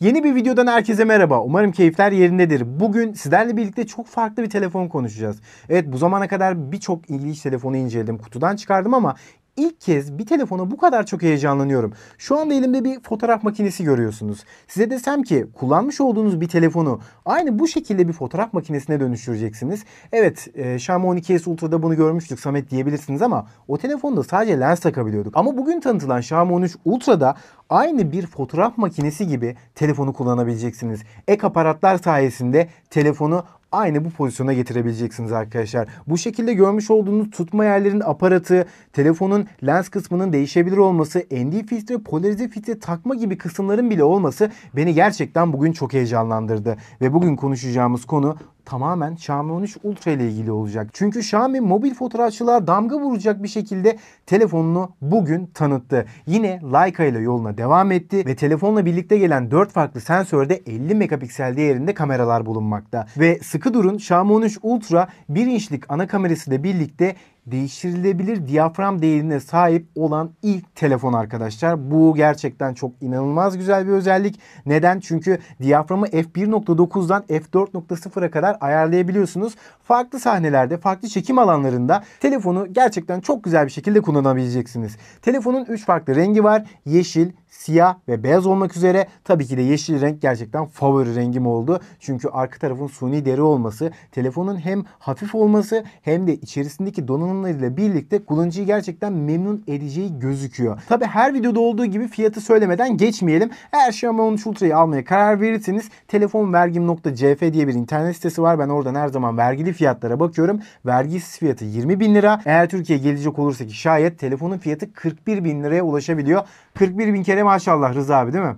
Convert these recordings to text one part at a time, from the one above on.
Yeni bir videodan herkese merhaba. Umarım keyifler yerindedir. Bugün sizlerle birlikte çok farklı bir telefon konuşacağız. Evet bu zamana kadar birçok İngiliz telefonu inceledim. Kutudan çıkardım ama ilk kez bir telefona bu kadar çok heyecanlanıyorum. Şu anda elimde bir fotoğraf makinesi görüyorsunuz. Size desem ki kullanmış olduğunuz bir telefonu aynı bu şekilde bir fotoğraf makinesine dönüştüreceksiniz. Evet e, Xiaomi 12S Ultra'da bunu görmüştük Samet diyebilirsiniz ama o telefonda sadece lens takabiliyorduk. Ama bugün tanıtılan Xiaomi 13 Ultra'da aynı bir fotoğraf makinesi gibi telefonu kullanabileceksiniz. Ek aparatlar sayesinde telefonu aynı bu pozisyona getirebileceksiniz arkadaşlar. Bu şekilde görmüş olduğunuz tutma yerlerin aparatı, telefonun lens kısmının değişebilir olması, ND filtre, polarize filtre takma gibi kısımların bile olması beni gerçekten bugün çok heyecanlandırdı. Ve bugün konuşacağımız konu tamamen Xiaomi 13 Ultra ile ilgili olacak. Çünkü Xiaomi mobil fotoğrafçılığa damga vuracak bir şekilde telefonunu bugün tanıttı. Yine Leica ile yoluna devam etti ve telefonla birlikte gelen 4 farklı sensörde 50 megapiksel değerinde kameralar bulunmakta. Ve sık Sıkı durun Xiaomi 13 Ultra 1 inçlik ana kamerası ile birlikte değiştirilebilir diyafram değerine sahip olan ilk telefon arkadaşlar. Bu gerçekten çok inanılmaz güzel bir özellik. Neden? Çünkü diyaframı f1.9'dan f4.0'a kadar ayarlayabiliyorsunuz. Farklı sahnelerde, farklı çekim alanlarında telefonu gerçekten çok güzel bir şekilde kullanabileceksiniz. Telefonun 3 farklı rengi var. Yeşil, siyah ve beyaz olmak üzere tabii ki de yeşil renk gerçekten favori rengim oldu. Çünkü arka tarafın suni deri olması, telefonun hem hafif olması hem de içerisindeki donanımlarıyla birlikte kullanıcıyı gerçekten memnun edeceği gözüküyor. Tabii her videoda olduğu gibi fiyatı söylemeden geçmeyelim. Eğer Xiaomi 13 Ultra'yı almaya karar verirseniz telefonvergim.cf diye bir internet sitesi var. Ben oradan her zaman vergili fiyatlara bakıyorum. Vergisiz fiyatı 20 bin lira. Eğer Türkiye gelecek olursa ki şayet telefonun fiyatı 41 bin liraya ulaşabiliyor. 41 bin kere hele maşallah Rıza abi değil mi?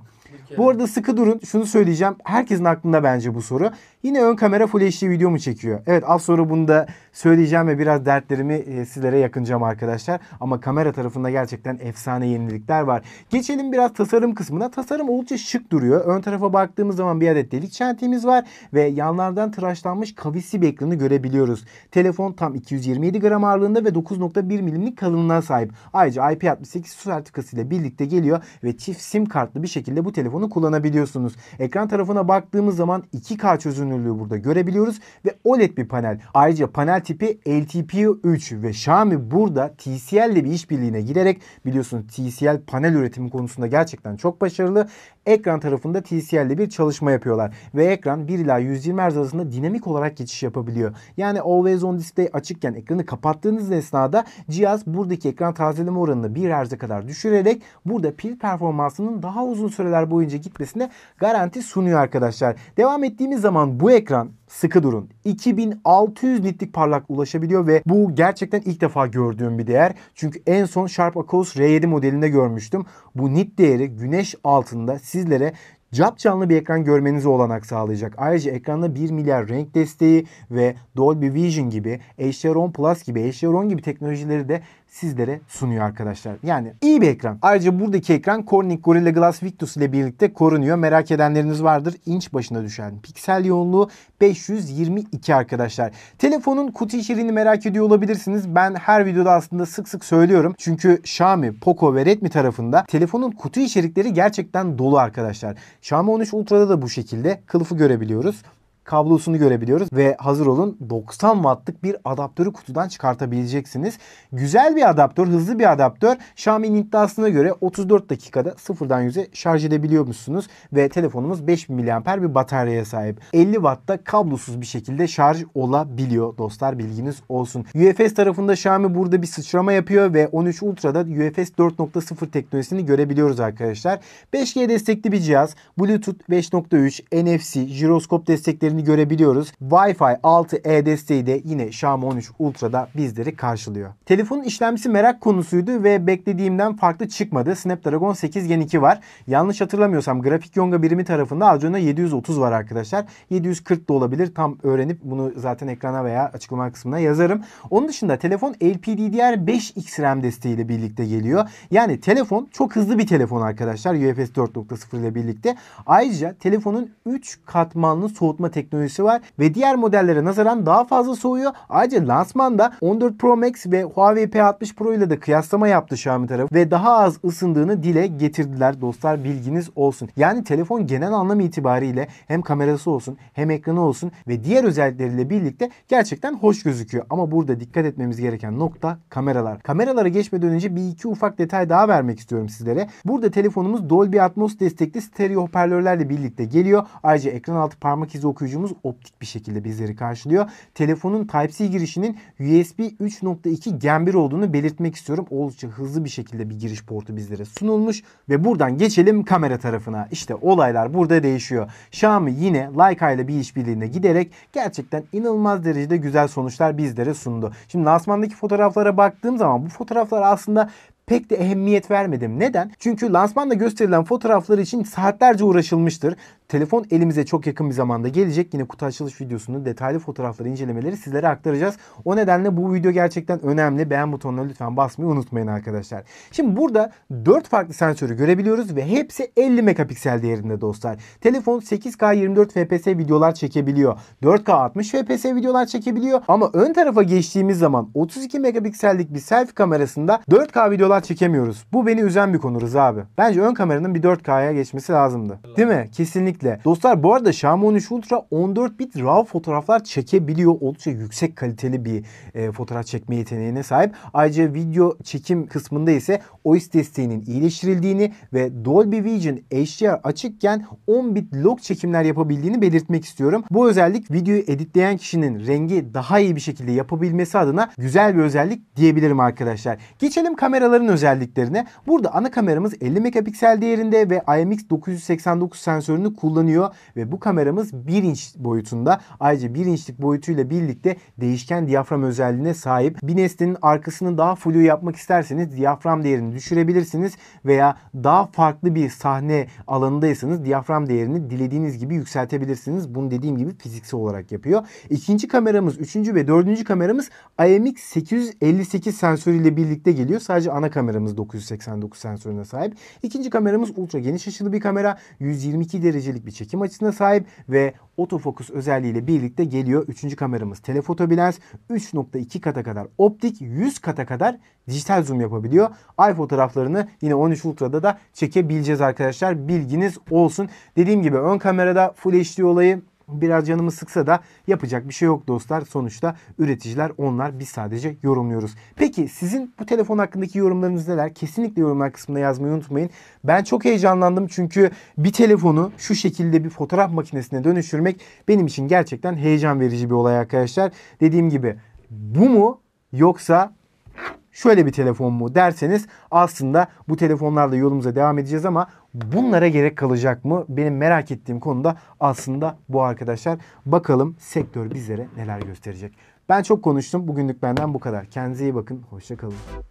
Bu arada sıkı durun. Şunu söyleyeceğim. Herkesin aklında bence bu soru. Yine ön kamera full HD video mu çekiyor? Evet az sonra bunu da söyleyeceğim ve biraz dertlerimi e, sizlere yakınacağım arkadaşlar. Ama kamera tarafında gerçekten efsane yenilikler var. Geçelim biraz tasarım kısmına. Tasarım oldukça şık duruyor. Ön tarafa baktığımız zaman bir adet delik çentiğimiz var ve yanlardan tıraşlanmış kavisli bir ekranı görebiliyoruz. Telefon tam 227 gram ağırlığında ve 9.1 milimlik kalınlığa sahip. Ayrıca IP68 su sertifikası ile birlikte geliyor ve çift sim kartlı bir şekilde bu telefonu kullanabiliyorsunuz. Ekran tarafına baktığımız zaman 2K çözünürlüğü burada görebiliyoruz ve OLED bir panel. Ayrıca panel tipi LTP3 ve Xiaomi burada TCL ile bir işbirliğine girerek biliyorsunuz TCL panel üretimi konusunda gerçekten çok başarılı. Ekran tarafında TCL ile bir çalışma yapıyorlar ve ekran 1 ila 120 Hz arasında dinamik olarak geçiş yapabiliyor. Yani Always On Display açıkken ekranı kapattığınız esnada cihaz buradaki ekran tazeleme oranını 1 Hz'e kadar düşürerek burada pil performansının daha uzun süreler boyunca gitmesine garanti sunuyor arkadaşlar. Devam ettiğimiz zaman bu ekran sıkı durun. 2600 nitlik parlak ulaşabiliyor ve bu gerçekten ilk defa gördüğüm bir değer. Çünkü en son Sharp Aquos R7 modelinde görmüştüm. Bu nit değeri güneş altında sizlere cap canlı bir ekran görmenizi olanak sağlayacak. Ayrıca ekranda 1 milyar renk desteği ve Dolby Vision gibi, HDR10 Plus gibi, HDR10 gibi teknolojileri de sizlere sunuyor arkadaşlar. Yani iyi bir ekran. Ayrıca buradaki ekran Corning Gorilla Glass Victus ile birlikte korunuyor. Merak edenleriniz vardır. İnç başına düşen piksel yoğunluğu 522 arkadaşlar. Telefonun kutu içeriğini merak ediyor olabilirsiniz. Ben her videoda aslında sık sık söylüyorum. Çünkü Xiaomi, Poco ve Redmi tarafında telefonun kutu içerikleri gerçekten dolu arkadaşlar. Xiaomi 13 Ultra'da da bu şekilde kılıfı görebiliyoruz kablosunu görebiliyoruz ve hazır olun 90 wattlık bir adaptörü kutudan çıkartabileceksiniz. Güzel bir adaptör, hızlı bir adaptör. Xiaomi'nin iddiasına göre 34 dakikada sıfırdan 100'e şarj edebiliyormuşsunuz ve telefonumuz 5000 mAh bir bataryaya sahip. 50 wattta kablosuz bir şekilde şarj olabiliyor dostlar bilginiz olsun. UFS tarafında Xiaomi burada bir sıçrama yapıyor ve 13 Ultra'da UFS 4.0 teknolojisini görebiliyoruz arkadaşlar. 5G destekli bir cihaz, Bluetooth 5.3, NFC, jiroskop destekleri özelliklerini görebiliyoruz. Wi-Fi 6E desteği de yine Xiaomi 13 Ultra'da bizleri karşılıyor. Telefonun işlemcisi merak konusuydu ve beklediğimden farklı çıkmadı. Snapdragon 8 Gen 2 var. Yanlış hatırlamıyorsam grafik yonga birimi tarafında Adreno 730 var arkadaşlar. 740 da olabilir. Tam öğrenip bunu zaten ekrana veya açıklama kısmına yazarım. Onun dışında telefon LPDDR5X RAM desteğiyle birlikte geliyor. Yani telefon çok hızlı bir telefon arkadaşlar. UFS 4.0 ile birlikte. Ayrıca telefonun 3 katmanlı soğutma teknolojisi teknolojisi var ve diğer modellere nazaran daha fazla soğuyor. Ayrıca lansmanda 14 Pro Max ve Huawei P60 Pro ile de kıyaslama yaptı Xiaomi tarafı ve daha az ısındığını dile getirdiler dostlar bilginiz olsun. Yani telefon genel anlam itibariyle hem kamerası olsun hem ekranı olsun ve diğer özellikleriyle birlikte gerçekten hoş gözüküyor. Ama burada dikkat etmemiz gereken nokta kameralar. Kameralara geçmeden önce bir iki ufak detay daha vermek istiyorum sizlere. Burada telefonumuz Dolby Atmos destekli stereo hoparlörlerle birlikte geliyor. Ayrıca ekran altı parmak izi okuyucu koruyucumuz optik bir şekilde bizleri karşılıyor. Telefonun Type-C girişinin USB 3.2 Gen 1 olduğunu belirtmek istiyorum. Oldukça hızlı bir şekilde bir giriş portu bizlere sunulmuş ve buradan geçelim kamera tarafına. İşte olaylar burada değişiyor. Xiaomi yine Leica ile bir işbirliğine giderek gerçekten inanılmaz derecede güzel sonuçlar bizlere sundu. Şimdi lansmandaki fotoğraflara baktığım zaman bu fotoğraflar aslında pek de ehemmiyet vermedim. Neden? Çünkü lansmanda gösterilen fotoğraflar için saatlerce uğraşılmıştır. Telefon elimize çok yakın bir zamanda gelecek. Yine kutu açılış videosunu detaylı fotoğrafları incelemeleri sizlere aktaracağız. O nedenle bu video gerçekten önemli. Beğen butonuna lütfen basmayı unutmayın arkadaşlar. Şimdi burada 4 farklı sensörü görebiliyoruz ve hepsi 50 megapiksel değerinde dostlar. Telefon 8K 24 FPS videolar çekebiliyor. 4K 60 FPS videolar çekebiliyor. Ama ön tarafa geçtiğimiz zaman 32 megapiksellik bir selfie kamerasında 4K videolar videolar çekemiyoruz. Bu beni üzen bir konu Rıza abi. Bence ön kameranın bir 4K'ya geçmesi lazımdı. Değil mi? Kesinlikle. Dostlar bu arada Xiaomi 13 Ultra 14 bit RAW fotoğraflar çekebiliyor. Oldukça yüksek kaliteli bir e, fotoğraf çekme yeteneğine sahip. Ayrıca video çekim kısmında ise OIS desteğinin iyileştirildiğini ve Dolby Vision HDR açıkken 10 bit log çekimler yapabildiğini belirtmek istiyorum. Bu özellik videoyu editleyen kişinin rengi daha iyi bir şekilde yapabilmesi adına güzel bir özellik diyebilirim arkadaşlar. Geçelim kameraları. Kameraların özelliklerine burada ana kameramız 50 megapiksel değerinde ve IMX 989 sensörünü kullanıyor ve bu kameramız 1 inç boyutunda. Ayrıca 1 inçlik boyutuyla birlikte değişken diyafram özelliğine sahip. Bir nesnenin arkasını daha flu yapmak isterseniz diyafram değerini düşürebilirsiniz veya daha farklı bir sahne alanındaysanız diyafram değerini dilediğiniz gibi yükseltebilirsiniz. Bunu dediğim gibi fiziksel olarak yapıyor. İkinci kameramız, üçüncü ve dördüncü kameramız IMX 858 sensörüyle birlikte geliyor. Sadece ana kameramız 989 sensörüne sahip. İkinci kameramız ultra geniş açılı bir kamera. 122 derecelik bir çekim açısına sahip ve otofokus özelliğiyle birlikte geliyor. Üçüncü kameramız telefoto bilens. 3.2 kata kadar optik, 100 kata kadar dijital zoom yapabiliyor. Ay fotoğraflarını yine 13 Ultra'da da çekebileceğiz arkadaşlar. Bilginiz olsun. Dediğim gibi ön kamerada Full HD olayı Biraz canımı sıksa da yapacak bir şey yok dostlar. Sonuçta üreticiler onlar biz sadece yorumluyoruz. Peki sizin bu telefon hakkındaki yorumlarınız neler? Kesinlikle yorumlar kısmında yazmayı unutmayın. Ben çok heyecanlandım çünkü bir telefonu şu şekilde bir fotoğraf makinesine dönüştürmek benim için gerçekten heyecan verici bir olay arkadaşlar. Dediğim gibi bu mu yoksa şöyle bir telefon mu derseniz aslında bu telefonlarla yolumuza devam edeceğiz ama bunlara gerek kalacak mı? Benim merak ettiğim konu da aslında bu arkadaşlar. Bakalım sektör bizlere neler gösterecek. Ben çok konuştum. Bugünlük benden bu kadar. Kendinize iyi bakın. Hoşçakalın.